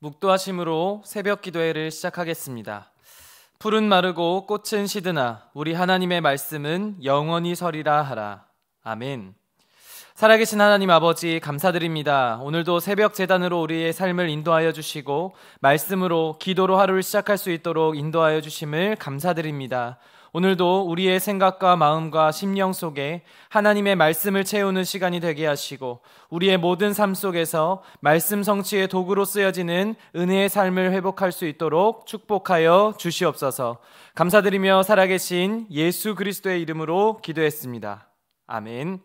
묵도하심으로 새벽 기도회를 시작하겠습니다. 푸른 마르고 꽃은 시드나 우리 하나님의 말씀은 영원히 서리라 하라. 아멘. 살아계신 하나님 아버지 감사드립니다. 오늘도 새벽 재단으로 우리의 삶을 인도하여 주시고 말씀으로 기도로 하루를 시작할 수 있도록 인도하여 주심을 감사드립니다. 오늘도 우리의 생각과 마음과 심령 속에 하나님의 말씀을 채우는 시간이 되게 하시고 우리의 모든 삶 속에서 말씀 성취의 도구로 쓰여지는 은혜의 삶을 회복할 수 있도록 축복하여 주시옵소서. 감사드리며 살아계신 예수 그리스도의 이름으로 기도했습니다. 아멘.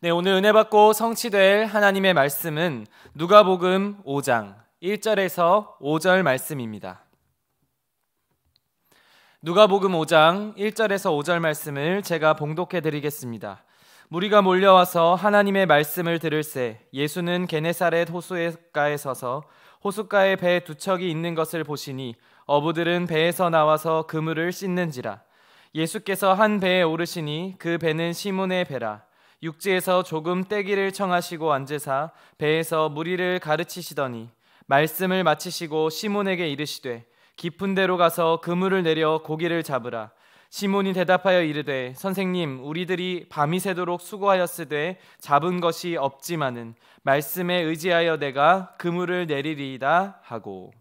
네, 오늘 은혜 받고 성취될 하나님의 말씀은 누가복음 5장 1절에서 5절 말씀입니다. 누가복음 5장 1절에서 5절 말씀을 제가 봉독해 드리겠습니다. 무리가 몰려와서 하나님의 말씀을 들을새 예수는 게네사렛 호수가에 서서 호숫가에 배 두 척이 있는 것을 보시니 어부들은 배에서 나와서 그물을 씻는지라 예수께서 한 배에 오르시니 그 배는 시몬의 배라 육지에서 조금 떼기를 청하시고 앉으사 배에서 무리를 가르치시더니 말씀을 마치시고 시몬에게 이르시되 깊은 데로 가서 그물을 내려 고기를 잡으라. 시몬이 대답하여 이르되 선생님 우리들이 밤이 새도록 수고하였으되 잡은 것이 없지만은 말씀에 의지하여 내가 그물을 내리리이다 하고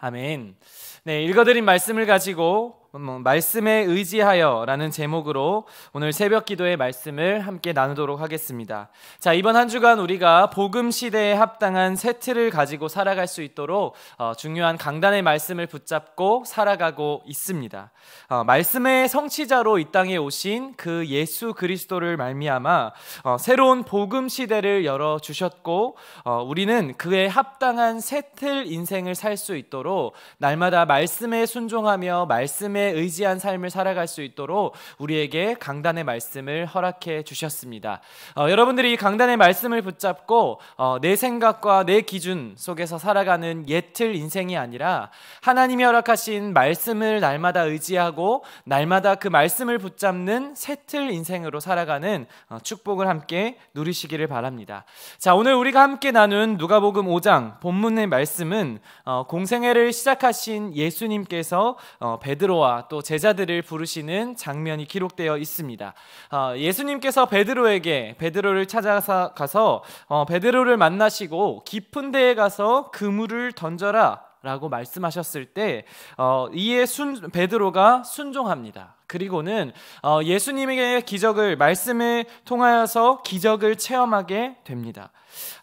아멘. 네, 읽어드린 말씀을 가지고 뭐 말씀에 의지하여라는 제목으로 오늘 새벽 기도의 말씀을 함께 나누도록 하겠습니다. 자, 이번 한 주간 우리가 복음 시대에 합당한 세트를 가지고 살아갈 수 있도록 어, 중요한 강단의 말씀을 붙잡고 살아가고 있습니다. 어, 말씀의 성취자로 이 땅에 오신 그 예수 그리스도를 말미암아 어, 새로운 복음 시대를 열어 주셨고 어, 우리는 그에 합당한 세틀 인생을 살 수 있도록 날마다 말씀에 순종하며 말씀에 말씀에 의지한 삶을 살아갈 수 있도록 우리에게 강단의 말씀을 허락해 주셨습니다. 어, 여러분들이 강단의 말씀을 붙잡고 어, 내 생각과 내 기준 속에서 살아가는 예틀 인생이 아니라 하나님이 허락하신 말씀을 날마다 의지하고 날마다 그 말씀을 붙잡는 새틀 인생으로 살아가는 어, 축복을 함께 누리시기를 바랍니다. 자, 오늘 우리가 함께 나눈 누가복음 5장 본문의 말씀은 어, 공생애를 시작하신 예수님께서 어, 베드로와 베드로와 또 제자들을 부르시는 장면이 기록되어 있습니다. 어, 예수님께서 베드로에게 베드로를 찾아가서 어, 베드로를 만나시고 깊은 데에 가서 그물을 던져라 라고 말씀하셨을 때 어, 이에 순, 베드로가 순종합니다. 그리고는 어, 예수님에게 기적을 말씀을 통하여서 기적을 체험하게 됩니다.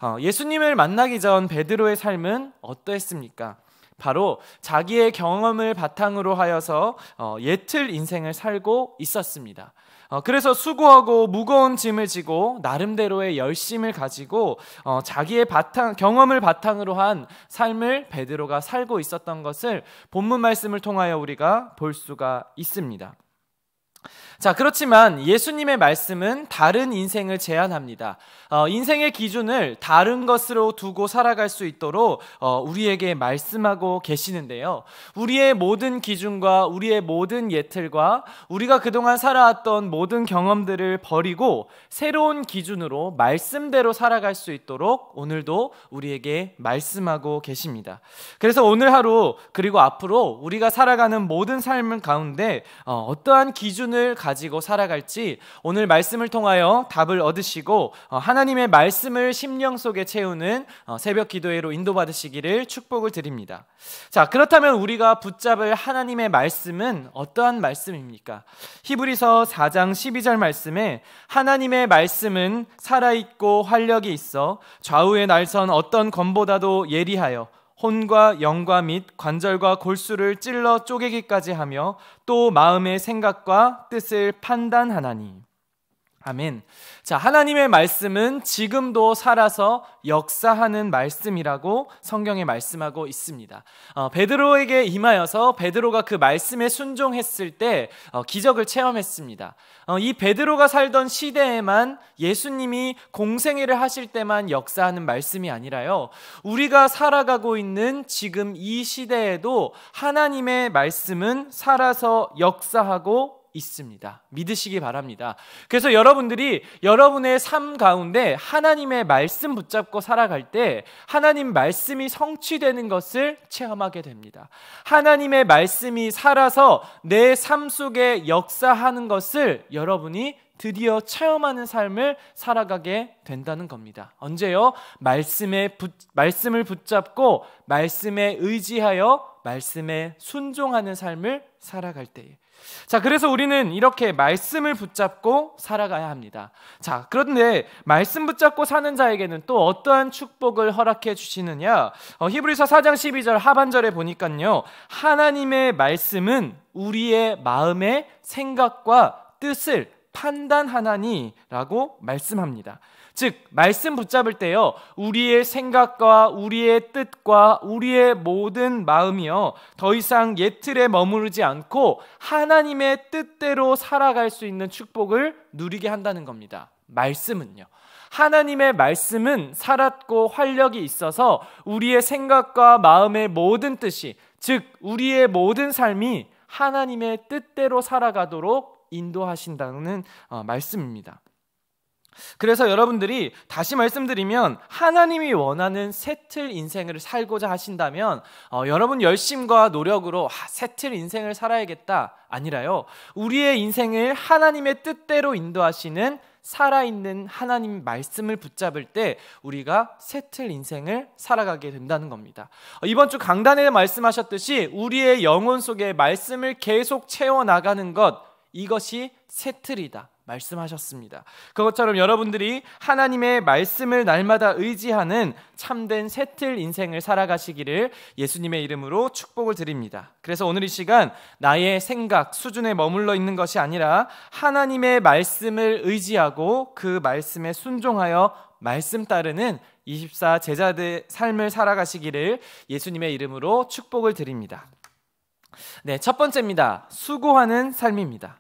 어, 예수님을 만나기 전 베드로의 삶은 어떠했습니까? 바로 자기의 경험을 바탕으로 하여서 어, 예틀 인생을 살고 있었습니다. 어, 그래서 수고하고 무거운 짐을 지고 나름대로의 열심을 가지고 어, 자기의 바탕, 경험을 바탕으로 한 삶을 베드로가 살고 있었던 것을 본문 말씀을 통하여 우리가 볼 수가 있습니다. 자, 그렇지만 예수님의 말씀은 다른 인생을 제안합니다 어, 인생의 기준을 다른 것으로 두고 살아갈 수 있도록 어, 우리에게 말씀하고 계시는데요. 우리의 모든 기준과 우리의 모든 예틀과 우리가 그동안 살아왔던 모든 경험들을 버리고 새로운 기준으로 말씀대로 살아갈 수 있도록 오늘도 우리에게 말씀하고 계십니다. 그래서 오늘 하루 그리고 앞으로 우리가 살아가는 모든 삶 가운데 어, 어떠한 기준을 가지 가지고 살아갈지 오늘 말씀을 통하여 답을 얻으시고 어, 하나님의 말씀을 심령 속에 채우는 어, 새벽 기도회로 인도받으시기를 축복을 드립니다. 자, 그렇다면 우리가 붙잡을 하나님의 말씀은 어떠한 말씀입니까? 히브리서 4장 12절 말씀에 하나님의 말씀은 살아있고 활력이 있어 좌우의 날선 어떤 검보다도 예리하여 혼과 영과 및 관절과 골수를 찔러 쪼개기까지 하며 또 마음의 생각과 뜻을 판단하나니 아멘. 자, 하나님의 말씀은 지금도 살아서 역사하는 말씀이라고 성경에 말씀하고 있습니다. 어, 베드로에게 임하여서 베드로가 그 말씀에 순종했을 때 어, 기적을 체험했습니다. 어, 이 베드로가 살던 시대에만 예수님이 공생애를 하실 때만 역사하는 말씀이 아니라요. 우리가 살아가고 있는 지금 이 시대에도 하나님의 말씀은 살아서 역사하고 있습니다. 믿으시기 바랍니다. 그래서 여러분들이 여러분의 삶 가운데 하나님의 말씀 붙잡고 살아갈 때 하나님 말씀이 성취되는 것을 체험하게 됩니다. 하나님의 말씀이 살아서 내 삶 속에 역사하는 것을 여러분이 드디어 체험하는 삶을 살아가게 된다는 겁니다. 언제요? 말씀에 부, 말씀을 붙잡고 말씀에 의지하여 말씀에 순종하는 삶을 살아갈 때에 자, 그래서 우리는 이렇게 말씀을 붙잡고 살아가야 합니다. 자, 그런데 말씀 붙잡고 사는 자에게는 또 어떠한 축복을 허락해 주시느냐? 어, 히브리서 4장 12절 하반절에 보니까요. 하나님의 말씀은 우리의 마음의 생각과 뜻을 판단하나니라고 말씀합니다. 즉 말씀 붙잡을 때요. 우리의 생각과 우리의 뜻과 우리의 모든 마음이요. 더 이상 예틀에 머무르지 않고 하나님의 뜻대로 살아갈 수 있는 축복을 누리게 한다는 겁니다. 말씀은요. 하나님의 말씀은 살았고 활력이 있어서 우리의 생각과 마음의 모든 뜻이 즉 우리의 모든 삶이 하나님의 뜻대로 살아가도록 인도하신다는 어, 말씀입니다. 그래서 여러분들이 다시 말씀드리면 하나님이 원하는 세틀 인생을 살고자 하신다면 어, 여러분 열심과 노력으로 아, 세틀 인생을 살아야겠다 아니라요 우리의 인생을 하나님의 뜻대로 인도하시는 살아있는 하나님 말씀을 붙잡을 때 우리가 세틀 인생을 살아가게 된다는 겁니다. 어, 이번 주 강단에 말씀하셨듯이 우리의 영혼 속에 말씀을 계속 채워나가는 것 이것이 세틀이다. 말씀하셨습니다. 그것처럼 여러분들이 하나님의 말씀을 날마다 의지하는 참된 새틀 인생을 살아가시기를 예수님의 이름으로 축복을 드립니다. 그래서 오늘 이 시간 나의 생각 수준에 머물러 있는 것이 아니라 하나님의 말씀을 의지하고 그 말씀에 순종하여 말씀 따르는 24 제자들 삶을 살아가시기를 예수님의 이름으로 축복을 드립니다. 네, 첫 번째입니다. 수고하는 삶입니다.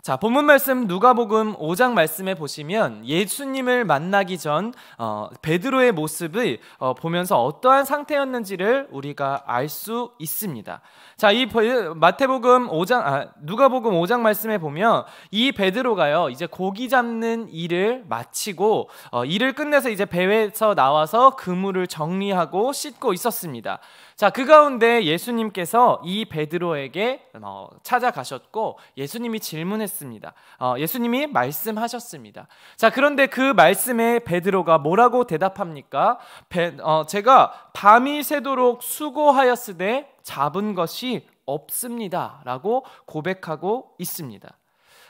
자, 본문 말씀 누가복음 5장 말씀에 보시면 예수님을 만나기 전 어, 베드로의 모습을 어, 보면서 어떠한 상태였는지를 우리가 알 수 있습니다. 자, 이 마태복음 5장 아, 누가복음 5장 말씀에 보면 이 베드로가요. 이제 고기 잡는 일을 마치고 어, 일을 끝내서 이제 배에서 나와서 그물을 정리하고 씻고 있었습니다. 자, 그 가운데 예수님께서 이 베드로에게 어, 찾아가셨고 예수님이 질문했습니다. 어, 예수님이 말씀하셨습니다. 자, 그런데 그 말씀에 베드로가 뭐라고 대답합니까? 베, 어, 제가 밤이 새도록 수고하였으되 잡은 것이 없습니다라고 고백하고 있습니다.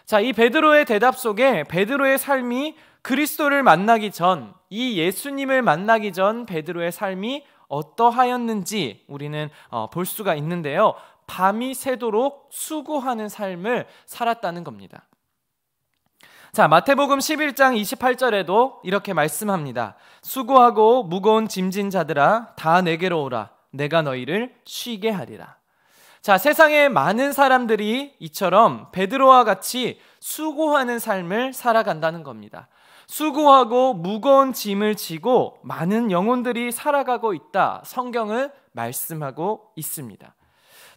자, 이 베드로의 대답 속에 베드로의 삶이 그리스도를 만나기 전, 이 예수님을 만나기 전 베드로의 삶이 어떠하였는지 우리는 어, 볼 수가 있는데요. 밤이 새도록 수고하는 삶을 살았다는 겁니다. 자, 마태복음 11장 28절에도 이렇게 말씀합니다. 수고하고 무거운 짐진 자들아 다 내게로 오라 내가 너희를 쉬게 하리라. 자, 세상에 많은 사람들이 이처럼 베드로와 같이 수고하는 삶을 살아간다는 겁니다. 수고하고 무거운 짐을 지고 많은 영혼들이 살아가고 있다. 성경을 말씀하고 있습니다.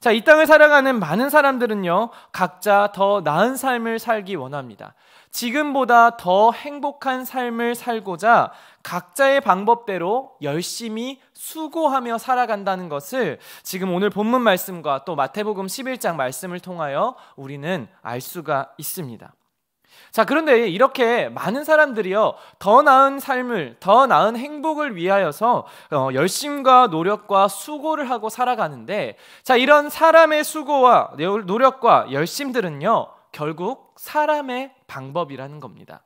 자, 이 땅을 살아가는 많은 사람들은요, 각자 더 나은 삶을 살기 원합니다. 지금보다 더 행복한 삶을 살고자 각자의 방법대로 열심히 수고하며 살아간다는 것을 지금 오늘 본문 말씀과 또 마태복음 11장 말씀을 통하여 우리는 알 수가 있습니다. 자, 그런데 이렇게 많은 사람들이요, 더 나은 삶을, 더 나은 행복을 위하여서 어, 열심과 노력과 수고를 하고 살아가는데, 자, 이런 사람의 수고와 노력과 열심들은요, 결국 사람의 방법이라는 겁니다.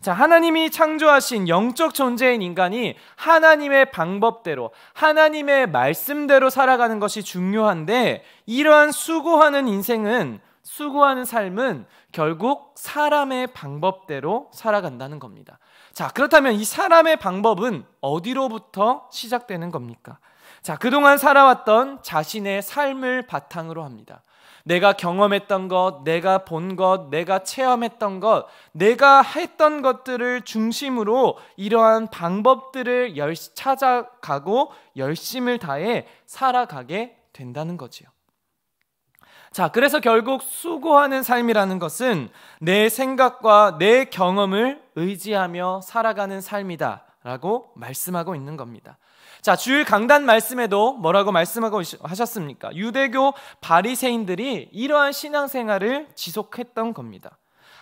자, 하나님이 창조하신 영적 존재인 인간이 하나님의 방법대로, 하나님의 말씀대로 살아가는 것이 중요한데, 이러한 수고하는 인생은 수고하는 삶은 결국 사람의 방법대로 살아간다는 겁니다. 자, 그렇다면 이 사람의 방법은 어디로부터 시작되는 겁니까? 자, 그동안 살아왔던 자신의 삶을 바탕으로 합니다. 내가 경험했던 것, 내가 본 것, 내가 체험했던 것, 내가 했던 것들을 중심으로 이러한 방법들을 찾아가고 열심을 다해 살아가게 된다는 거지요. 자, 그래서 결국 수고하는 삶이라는 것은 내 생각과 내 경험을 의지하며 살아가는 삶이다. 라고 말씀하고 있는 겁니다. 자, 주일 강단 말씀에도 뭐라고 말씀하고 하셨습니까? 유대교 바리새인들이 이러한 신앙생활을 지속했던 겁니다.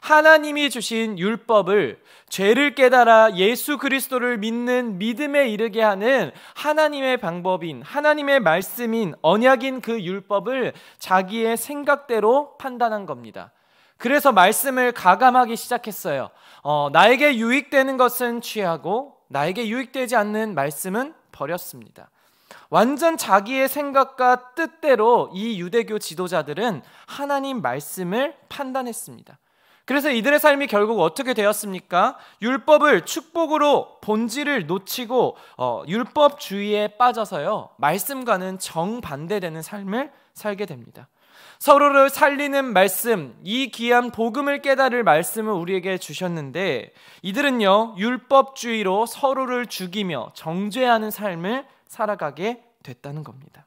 하나님이 주신 율법을 죄를 깨달아 예수 그리스도를 믿는 믿음에 이르게 하는 하나님의 방법인 하나님의 말씀인 언약인 그 율법을 자기의 생각대로 판단한 겁니다. 그래서 말씀을 가감하기 시작했어요. 어, 나에게 유익되는 것은 취하고 나에게 유익되지 않는 말씀은 버렸습니다. 완전 자기의 생각과 뜻대로 이 유대교 지도자들은 하나님 말씀을 판단했습니다. 그래서 이들의 삶이 결국 어떻게 되었습니까? 율법을 축복으로 본질을 놓치고 어, 율법주의에 빠져서요 말씀과는 정반대되는 삶을 살게 됩니다. 서로를 살리는 말씀, 이 귀한 복음을 깨달을 말씀을 우리에게 주셨는데 이들은요 율법주의로 서로를 죽이며 정죄하는 삶을 살아가게 됐다는 겁니다.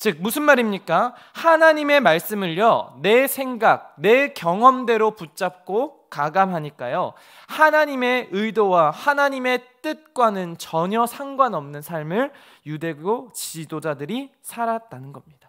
즉 무슨 말입니까? 하나님의 말씀을요. 내 생각, 내 경험대로 붙잡고 가감하니까요. 하나님의 의도와 하나님의 뜻과는 전혀 상관없는 삶을 유대교 지도자들이 살았다는 겁니다.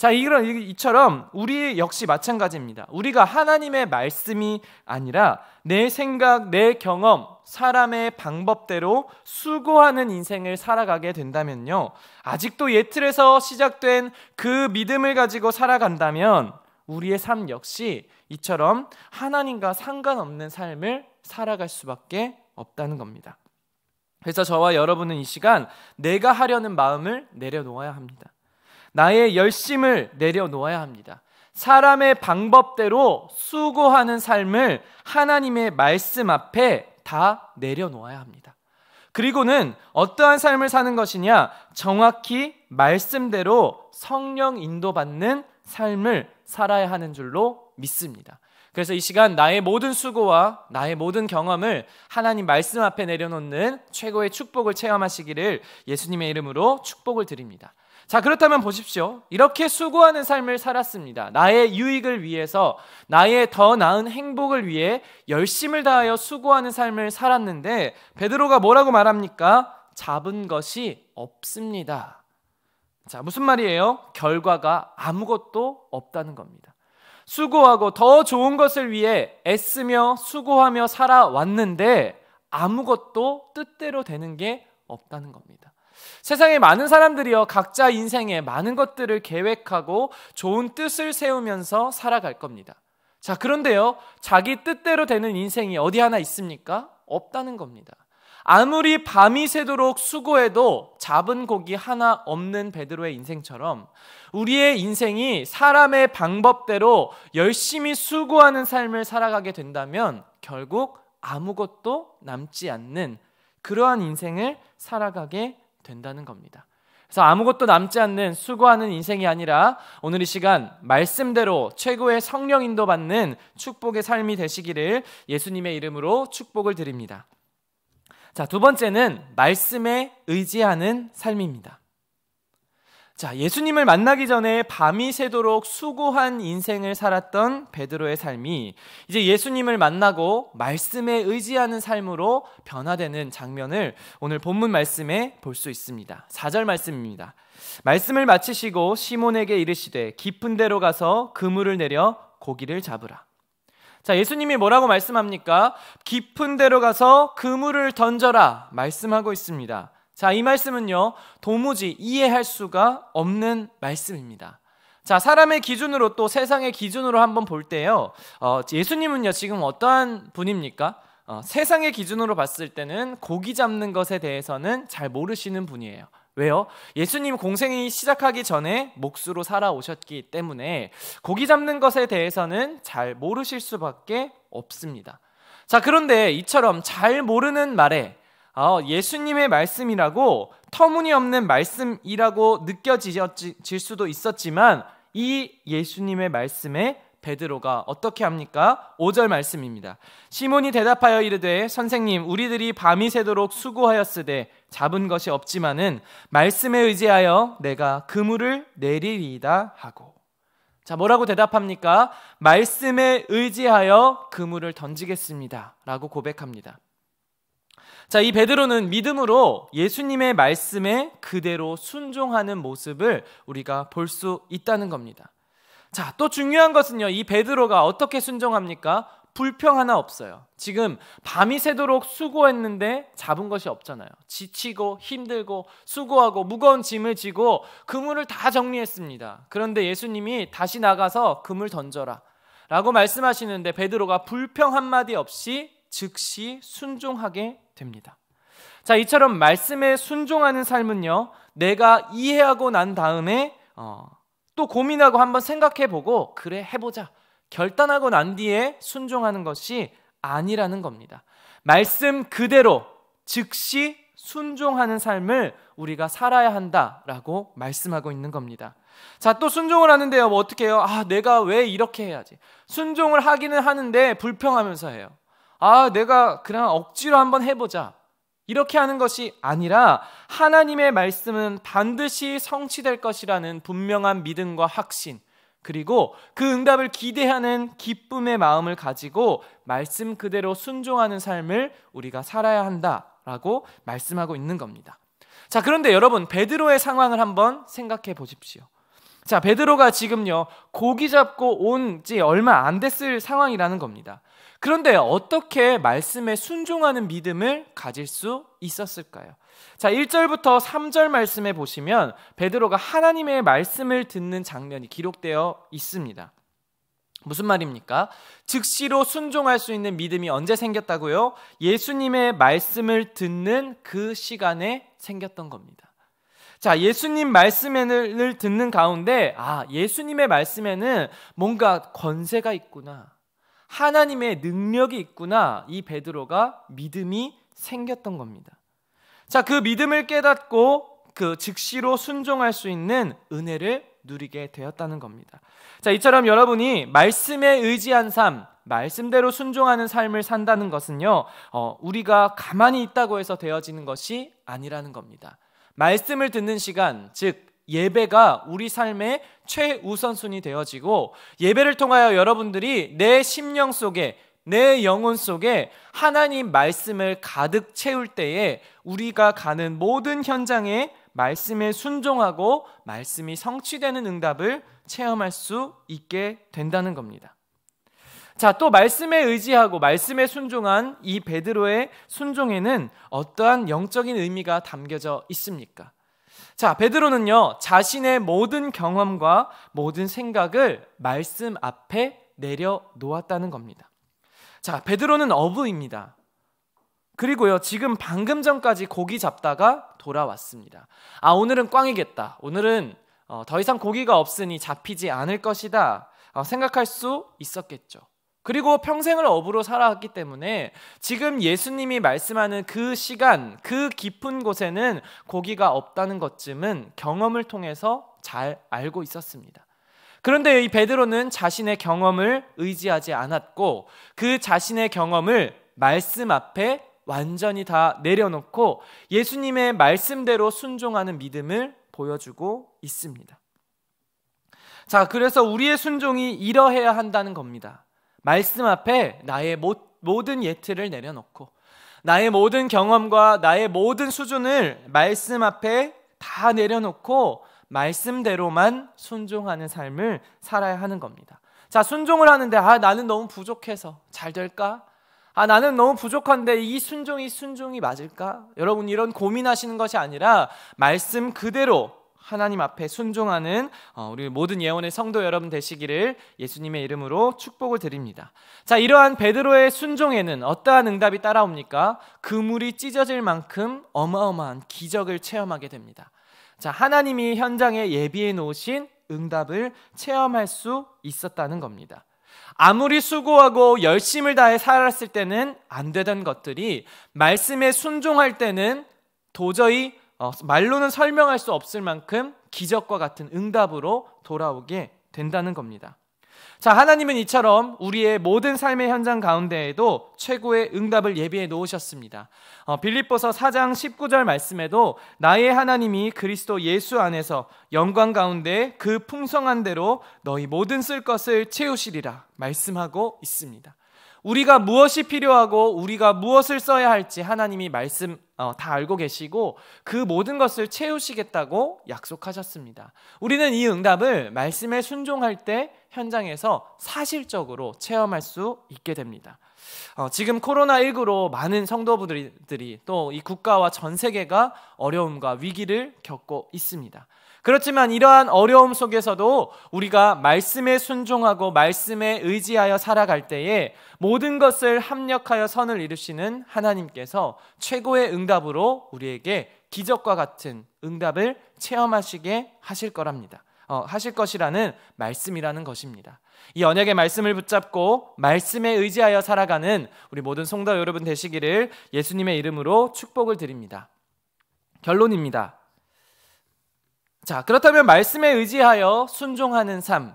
자, 이런 이처럼 우리 역시 마찬가지입니다. 우리가 하나님의 말씀이 아니라 내 생각, 내 경험, 사람의 방법대로 수고하는 인생을 살아가게 된다면요. 아직도 예틀에서 시작된 그 믿음을 가지고 살아간다면 우리의 삶 역시 이처럼 하나님과 상관없는 삶을 살아갈 수밖에 없다는 겁니다. 그래서 저와 여러분은 이 시간 내가 하려는 마음을 내려놓아야 합니다. 나의 열심을 내려놓아야 합니다. 사람의 방법대로 수고하는 삶을 하나님의 말씀 앞에 다 내려놓아야 합니다. 그리고는 어떠한 삶을 사는 것이냐? 정확히 말씀대로 성령 인도받는 삶을 살아야 하는 줄로 믿습니다. 그래서 이 시간 나의 모든 수고와 나의 모든 경험을 하나님 말씀 앞에 내려놓는 최고의 축복을 체험하시기를 예수님의 이름으로 축복을 드립니다. 자, 그렇다면 보십시오. 이렇게 수고하는 삶을 살았습니다. 나의 유익을 위해서, 나의 더 나은 행복을 위해 열심을 다하여 수고하는 삶을 살았는데, 베드로가 뭐라고 말합니까? 잡은 것이 없습니다. 자, 무슨 말이에요? 결과가 아무것도 없다는 겁니다. 수고하고 더 좋은 것을 위해 애쓰며 수고하며 살아왔는데, 아무것도 뜻대로 되는 게 없다는 겁니다. 세상에 많은 사람들이요 각자 인생에 많은 것들을 계획하고 좋은 뜻을 세우면서 살아갈 겁니다. 자, 그런데요. 자기 뜻대로 되는 인생이 어디 하나 있습니까? 없다는 겁니다. 아무리 밤이 새도록 수고해도 잡은 고기 하나 없는 베드로의 인생처럼 우리의 인생이 사람의 방법대로 열심히 수고하는 삶을 살아가게 된다면 결국 아무것도 남지 않는 그러한 인생을 살아가게 된다는 겁니다. 그래서 아무것도 남지 않는 수고하는 인생이 아니라 오늘 이 시간 말씀대로 최고의 성령 인도받는 축복의 삶이 되시기를 예수님의 이름으로 축복을 드립니다. 자, 두 번째는 말씀에 의지하는 삶입니다. 자, 예수님을 만나기 전에 밤이 새도록 수고한 인생을 살았던 베드로의 삶이 이제 예수님을 만나고 말씀에 의지하는 삶으로 변화되는 장면을 오늘 본문 말씀에 볼 수 있습니다. 4절 말씀입니다. 말씀을 마치시고 시몬에게 이르시되 깊은 데로 가서 그물을 내려 고기를 잡으라. 자, 예수님이 뭐라고 말씀합니까? 깊은 데로 가서 그물을 던져라 말씀하고 있습니다. 자, 이 말씀은요, 도무지 이해할 수가 없는 말씀입니다. 자, 사람의 기준으로 또 세상의 기준으로 한번 볼 때요, 어, 예수님은요, 지금 어떠한 분입니까? 어, 세상의 기준으로 봤을 때는 고기 잡는 것에 대해서는 잘 모르시는 분이에요. 왜요? 예수님 공생이 시작하기 전에 목수로 살아오셨기 때문에 고기 잡는 것에 대해서는 잘 모르실 수밖에 없습니다. 자, 그런데 이처럼 잘 모르는 말에 아, 예수님의 말씀이라고 터무니없는 말씀이라고 느껴질 수도 있었지만 이 예수님의 말씀에 베드로가 어떻게 합니까? 5절 말씀입니다. 시몬이 대답하여 이르되 선생님 우리들이 밤이 새도록 수고하였으되 잡은 것이 없지만은 말씀에 의지하여 내가 그물을 내리리이다 하고 자 뭐라고 대답합니까? 말씀에 의지하여 그물을 던지겠습니다라고 고백합니다. 자, 이 베드로는 믿음으로 예수님의 말씀에 그대로 순종하는 모습을 우리가 볼 수 있다는 겁니다. 자, 또 중요한 것은요. 이 베드로가 어떻게 순종합니까? 불평 하나 없어요. 지금 밤이 새도록 수고했는데 잡은 것이 없잖아요. 지치고 힘들고 수고하고 무거운 짐을 지고 그물을 다 정리했습니다. 그런데 예수님이 다시 나가서 그물 던져라 라고 말씀하시는데 베드로가 불평 한마디 없이 즉시 순종하게 됩니다. 자, 이처럼 말씀에 순종하는 삶은요, 내가 이해하고 난 다음에 어, 또 고민하고 한번 생각해보고 그래 해보자 결단하고 난 뒤에 순종하는 것이 아니라는 겁니다. 말씀 그대로 즉시 순종하는 삶을 우리가 살아야 한다라고 말씀하고 있는 겁니다. 자, 또 순종을 하는데요. 뭐 어떻게 해요? 아, 내가 왜 이렇게 해야지. 순종을 하기는 하는데 불평하면서 해요. 아, 내가 그냥 억지로 한번 해보자. 이렇게 하는 것이 아니라 하나님의 말씀은 반드시 성취될 것이라는 분명한 믿음과 확신, 그리고 그 응답을 기대하는 기쁨의 마음을 가지고 말씀 그대로 순종하는 삶을 우리가 살아야 한다라고 말씀하고 있는 겁니다. 자, 그런데 여러분, 베드로의 상황을 한번 생각해 보십시오. 자, 베드로가 지금요, 고기 잡고 온 지 얼마 안 됐을 상황이라는 겁니다. 그런데 어떻게 말씀에 순종하는 믿음을 가질 수 있었을까요? 자, 1절부터 3절 말씀에 보시면 베드로가 하나님의 말씀을 듣는 장면이 기록되어 있습니다. 무슨 말입니까? 즉시로 순종할 수 있는 믿음이 언제 생겼다고요? 예수님의 말씀을 듣는 그 시간에 생겼던 겁니다. 자, 예수님 말씀을 듣는 가운데, 아, 예수님의 말씀에는 뭔가 권세가 있구나. 하나님의 능력이 있구나 이 베드로가 믿음이 생겼던 겁니다. 자, 그 믿음을 깨닫고 그 즉시로 순종할 수 있는 은혜를 누리게 되었다는 겁니다. 자, 이처럼 여러분이 말씀에 의지한 삶, 말씀대로 순종하는 삶을 산다는 것은요, 어, 우리가 가만히 있다고 해서 되어지는 것이 아니라는 겁니다. 말씀을 듣는 시간, 즉, 예배가 우리 삶의 최우선순위 되어지고 예배를 통하여 여러분들이 내 심령 속에 내 영혼 속에 하나님 말씀을 가득 채울 때에 우리가 가는 모든 현장에 말씀에 순종하고 말씀이 성취되는 응답을 체험할 수 있게 된다는 겁니다. 자, 또 말씀에 의지하고 말씀에 순종한 이 베드로의 순종에는 어떠한 영적인 의미가 담겨져 있습니까? 자, 베드로는요, 자신의 모든 경험과 모든 생각을 말씀 앞에 내려놓았다는 겁니다. 자, 베드로는 어부입니다. 그리고요, 지금 방금 전까지 고기 잡다가 돌아왔습니다. 아, 오늘은 꽝이겠다. 오늘은 어, 더 이상 고기가 없으니 잡히지 않을 것이다. 어, 생각할 수 있었겠죠. 그리고 평생을 업으로 살아왔기 때문에 지금 예수님이 말씀하는 그 시간, 그 깊은 곳에는 고기가 없다는 것쯤은 경험을 통해서 잘 알고 있었습니다. 그런데 이 베드로는 자신의 경험을 의지하지 않았고 그 자신의 경험을 말씀 앞에 완전히 다 내려놓고 예수님의 말씀대로 순종하는 믿음을 보여주고 있습니다. 자, 그래서 우리의 순종이 이러해야 한다는 겁니다. 말씀 앞에 나의 모든 예트를 내려놓고 나의 모든 경험과 나의 모든 수준을 말씀 앞에 다 내려놓고 말씀대로만 순종하는 삶을 살아야 하는 겁니다. 자, 순종을 하는데 아 나는 너무 부족해서 잘 될까? 아 나는 너무 부족한데 이 순종이 순종이 맞을까? 여러분 이런 고민하시는 것이 아니라 말씀 그대로 하나님 앞에 순종하는 어, 우리 모든 예언의 성도 여러분 되시기를 예수님의 이름으로 축복을 드립니다. 자, 이러한 베드로의 순종에는 어떠한 응답이 따라옵니까? 그물이 찢어질 만큼 어마어마한 기적을 체험하게 됩니다. 자, 하나님이 현장에 예비해 놓으신 응답을 체험할 수 있었다는 겁니다. 아무리 수고하고 열심을 다해 살았을 때는 안 되던 것들이 말씀에 순종할 때는 도저히 어, 말로는 설명할 수 없을 만큼 기적과 같은 응답으로 돌아오게 된다는 겁니다. 자, 하나님은 이처럼 우리의 모든 삶의 현장 가운데에도 최고의 응답을 예비해 놓으셨습니다. 어, 빌립보서 4장 19절 말씀에도 나의 하나님이 그리스도 예수 안에서 영광 가운데 그 풍성한 대로 너희 모든 쓸 것을 채우시리라 말씀하고 있습니다. 우리가 무엇이 필요하고 우리가 무엇을 써야 할지 하나님이 말씀 어, 다 알고 계시고 그 모든 것을 채우시겠다고 약속하셨습니다. 우리는 이 응답을 말씀에 순종할 때 현장에서 사실적으로 체험할 수 있게 됩니다. 어, 지금 코로나19로 많은 성도분들이 또 이 국가와 전 세계가 어려움과 위기를 겪고 있습니다. 그렇지만 이러한 어려움 속에서도 우리가 말씀에 순종하고 말씀에 의지하여 살아갈 때에 모든 것을 합력하여 선을 이루시는 하나님께서 최고의 응답으로 우리에게 기적과 같은 응답을 체험하시게 하실 거랍니다. 어, 하실 것이라는 말씀이라는 것입니다. 이 언약의 말씀을 붙잡고 말씀에 의지하여 살아가는 우리 모든 성도 여러분 되시기를 예수님의 이름으로 축복을 드립니다. 결론입니다. 자, 그렇다면 말씀에 의지하여 순종하는 삶,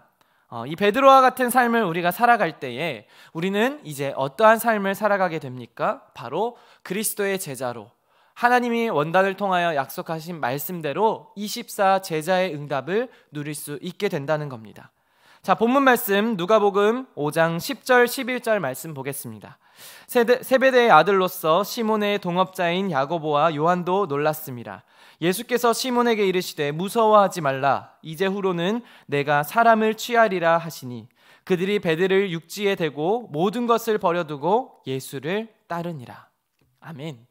어, 이 베드로와 같은 삶을 우리가 살아갈 때에 우리는 이제 어떠한 삶을 살아가게 됩니까? 바로 그리스도의 제자로 하나님이 원단을 통하여 약속하신 말씀대로 24 제자의 응답을 누릴 수 있게 된다는 겁니다. 자, 본문 말씀 누가복음 5장 10절 11절 말씀 보겠습니다. 세대, 베대의 아들로서 시몬의 동업자인 야고보와 요한도 놀랐습니다. 예수께서 시몬에게 이르시되 무서워하지 말라. 이제 후로는 내가 사람을 취하리라 하시니 그들이 배들을 육지에 대고 모든 것을 버려두고 예수를 따르니라. 아멘.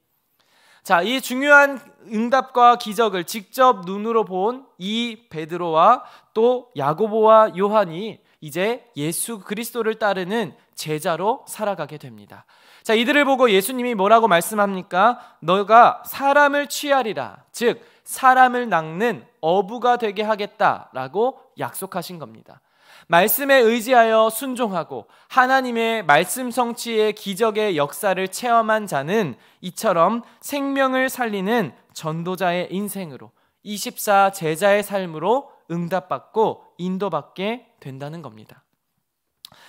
자, 이 중요한 응답과 기적을 직접 눈으로 본 이 베드로와 또 야고보와 요한이 이제 예수 그리스도를 따르는 제자로 살아가게 됩니다. 자, 이들을 보고 예수님이 뭐라고 말씀합니까? 너가 사람을 취하리라. 즉, 사람을 낚는 어부가 되게 하겠다라고 약속하신 겁니다. 말씀에 의지하여 순종하고 하나님의 말씀 성취의 기적의 역사를 체험한 자는 이처럼 생명을 살리는 전도자의 인생으로 24 제자의 삶으로 응답받고 인도받게 된다는 겁니다.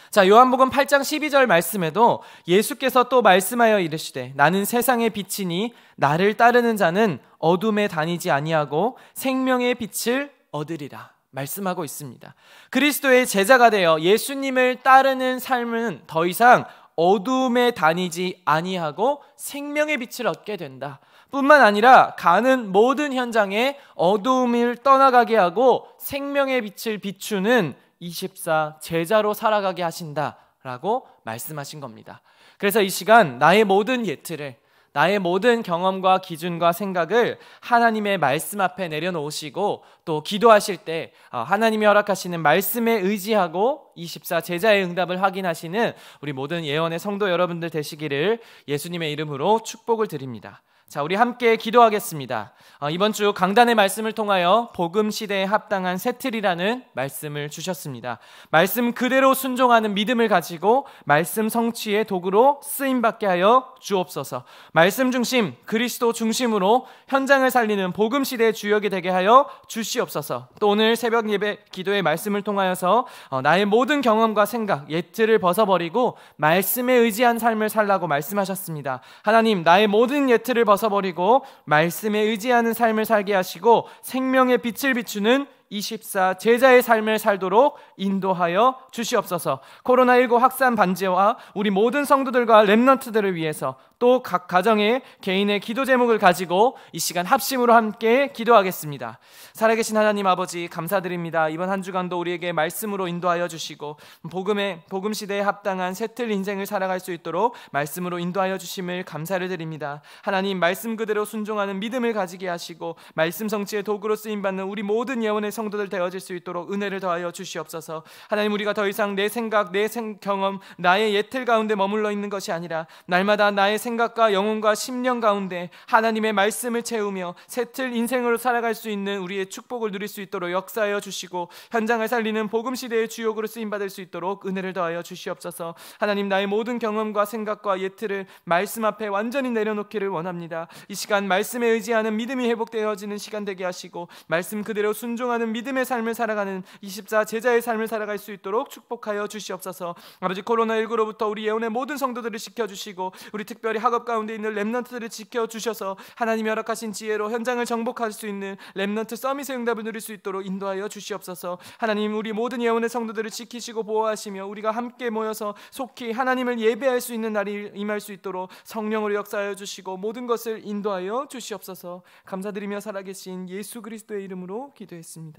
자, 요한복음 8장 12절 말씀에도 예수께서 또 말씀하여 이르시되 나는 세상의 빛이니 나를 따르는 자는 어둠에 다니지 아니하고 생명의 빛을 얻으리라 말씀하고 있습니다. 그리스도의 제자가 되어 예수님을 따르는 삶은 더 이상 어둠에 다니지 아니하고 생명의 빛을 얻게 된다. 뿐만 아니라 가는 모든 현장에 어두움을 떠나가게 하고 생명의 빛을 비추는 24 제자로 살아가게 하신다라고 말씀하신 겁니다. 그래서 이 시간 나의 모든 예트를 나의 모든 경험과 기준과 생각을 하나님의 말씀 앞에 내려놓으시고 또 기도하실 때 아, 하나님이 허락하시는 말씀에 의지하고 24 제자의 응답을 확인하시는 우리 모든 예언의 성도 여러분들 되시기를 예수님의 이름으로 축복을 드립니다. 자, 우리 함께 기도하겠습니다. 어, 이번 주 강단의 말씀을 통하여 복음 시대에 합당한 세틀이라는 말씀을 주셨습니다. 말씀 그대로 순종하는 믿음을 가지고 말씀 성취의 도구로 쓰임 받게 하여 주옵소서. 말씀 중심, 그리스도 중심으로 현장을 살리는 복음 시대의 주역이 되게 하여 주시옵소서. 또 오늘 새벽 예배 기도의 말씀을 통하여서 어, 나의 모든 경험과 생각, 예틀을 벗어버리고 말씀에 의지한 삶을 살라고 말씀하셨습니다. 하나님, 나의 모든 예틀을 벗어 떠나 버리고 말씀에 의지하는 삶을 살게 하시고 생명의 빛을 비추는 24 제자의 삶을 살도록 인도하여 주시옵소서. 코로나19 확산 반지와 우리 모든 성도들과 렘넌트들을 위해서 또 각 가정의 개인의 기도 제목을 가지고 이 시간 합심으로 함께 기도하겠습니다. 살아계신 하나님 아버지 감사드립니다. 이번 한 주간도 우리에게 말씀으로 인도하여 주시고 복음의 복음 시대에 합당한 새틀 인생을 살아갈 수 있도록 말씀으로 인도하여 주심을 감사를 드립니다. 하나님 말씀 그대로 순종하는 믿음을 가지게 하시고 말씀 성취의 도구로 쓰임 받는 우리 모든 예언의 성도들 되어질 수 있도록 은혜를 더하여 주시옵소서. 하나님 우리가 더 이상 내 생각, 내 생, 경험, 나의 예틀 가운데 머물러 있는 것이 아니라 날마다 나의 생각과 영혼과 심령 가운데 하나님의 말씀을 채우며 새 틀 인생으로 살아갈 수 있는 우리의 축복을 누릴 수 있도록 역사하여 주시고 현장을 살리는 복음 시대의 주역으로 쓰임 받을 수 있도록 은혜를 더하여 주시옵소서. 하나님 나의 모든 경험과 생각과 예틀을 말씀 앞에 완전히 내려놓기를 원합니다. 이 시간 말씀에 의지하는 믿음이 회복되어지는 시간 되게 하시고 말씀 그대로 순종하는 나는 믿음의 삶을 살아가는 24 제자의 삶을 살아갈 수 있도록 축복하여 주시옵소서. 아버지 코로나19로부터 우리 예언의 모든 성도들을 지켜주시고 우리 특별히 학업 가운데 있는 렘넌트들을 지켜주셔서 하나님이 허락하신 지혜로 현장을 정복할 수 있는 렘넌트 서밋의 응답을 누릴 수 있도록 인도하여 주시옵소서. 하나님 우리 모든 예언의 성도들을 지키시고 보호하시며 우리가 함께 모여서 속히 하나님을 예배할 수 있는 날이 임할 수 있도록 성령으로 역사하여 주시고 모든 것을 인도하여 주시옵소서. 감사드리며 살아계신 예수 그리스도의 이름으로 기도했습니다.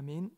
آمين